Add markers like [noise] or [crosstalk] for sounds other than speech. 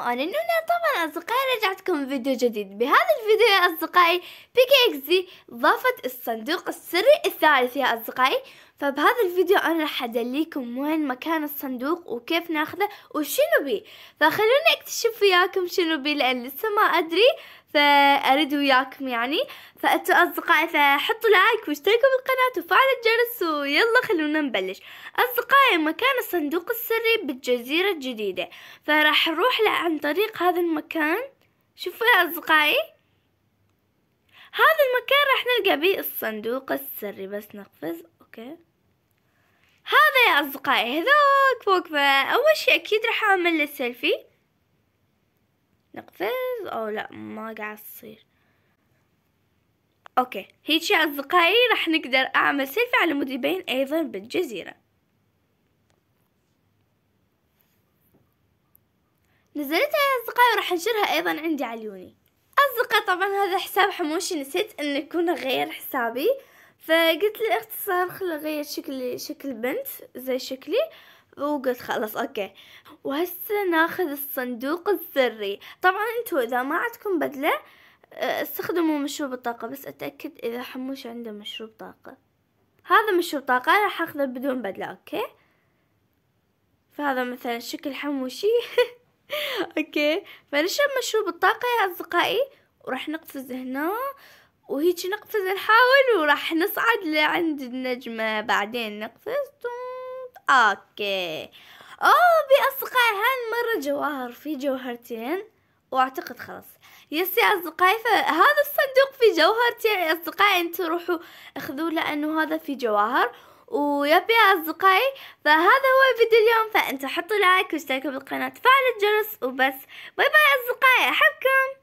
وانا نونا طبعا اصدقائي رجعتكم فيديو جديد بهذا الفيديو يا اصدقائي بيكي اكزي ضافت الصندوق السري الثالث يا اصدقائي فبهذا الفيديو انا راح ادليكم وين مكان الصندوق وكيف ناخذه وشنو بيه فخلوني اكتشف وياكم شنو بيه لان لسه ما ادري فأريد وياكم يعني فأنتوا أصدقائي فحطوا لايك واشتركوا بالقناة وفعلوا الجرس ويلا خلونا نبلش أصدقائي مكان الصندوق السري بالجزيرة الجديدة فراح نروح عن طريق هذا المكان شوفوا يا أصدقائي هذا المكان راح نلقى بيه الصندوق السري بس نقفز أوكي هذا يا أصدقائي هذوك فوق فأول شيء أكيد راح أعمل سيلفي نقفز او لا ما قاعد تصير اوكي هيك يا اصدقائي راح نقدر اعمل سيلفي على المدربين ايضا بالجزيرة نزلتها يا اصدقائي وراح انشرها ايضا عندي على اليوني اصدقائي طبعا هذا حساب حموشي نسيت ان يكون غير حسابي فقلت لاختصار خل اغير شكل شكل بنت زي شكلي وقلت خلاص اوكي وهسه ناخذ الصندوق السري طبعا انتو اذا ما عندكم بدلة آه، استخدموا مشروب الطاقة بس اتأكد اذا حموش عنده مشروب طاقة هذا مشروب طاقة انا راح اخذه بدون بدلة اوكي فهذا مثلا شكل حموشي [laughs] اوكي فنشرب مشروب الطاقة يا اصدقائي وراح نقفز هنا وهيك نقفز نحاول وراح نصعد لعند النجمة بعدين نقفز اوكي اوه باصدقائي هالمرة جواهر في جوهرتين واعتقد خلاص يس يا اصدقائي فهذا الصندوق في جوهرتين يا اصدقائي انتوا روحوا اخذوه لانه هذا في جواهر ويب يا اصدقائي فهذا هو فيديو اليوم فانتوا حطوا لايك واشتركوا بالقناة فعلوا الجرس وبس باي باي اصدقائي احبكم